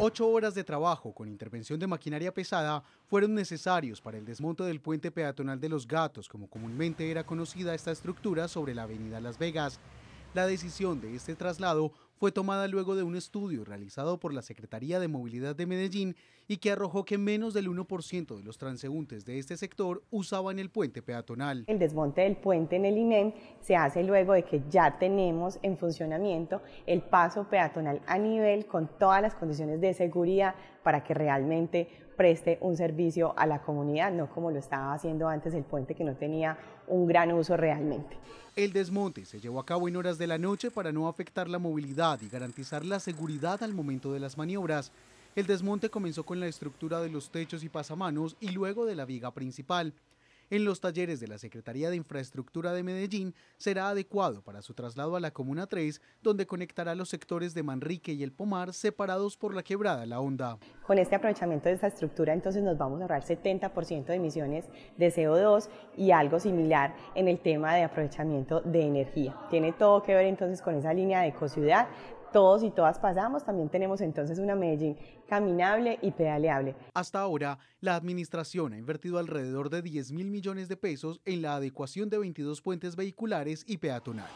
Ocho horas de trabajo con intervención de maquinaria pesada fueron necesarios para el desmonto del puente peatonal de Los Gatos, como comúnmente era conocida esta estructura sobre la avenida Las Vegas. La decisión de este traslado fue tomada luego de un estudio realizado por la Secretaría de Movilidad de Medellín y que arrojó que menos del 1% de los transeúntes de este sector usaban el puente peatonal. El desmonte del puente en el INEM se hace luego de que ya tenemos en funcionamiento el paso peatonal a nivel con todas las condiciones de seguridad para que realmente preste un servicio a la comunidad, no como lo estaba haciendo antes el puente que no tenía un gran uso realmente. El desmonte se llevó a cabo en horas de la noche para no afectar la movilidad y garantizar la seguridad al momento de las maniobras. El desmonte comenzó con la estructura de los techos y pasamanos y luego de la viga principal en los talleres de la Secretaría de Infraestructura de Medellín será adecuado para su traslado a la Comuna 3, donde conectará los sectores de Manrique y El Pomar separados por la quebrada La Onda. Con este aprovechamiento de esta estructura entonces nos vamos a ahorrar 70% de emisiones de CO2 y algo similar en el tema de aprovechamiento de energía. Tiene todo que ver entonces con esa línea de ecociudad todos y todas pasamos, también tenemos entonces una Medellín caminable y pedaleable. Hasta ahora, la administración ha invertido alrededor de 10 mil millones de pesos en la adecuación de 22 puentes vehiculares y peatonales.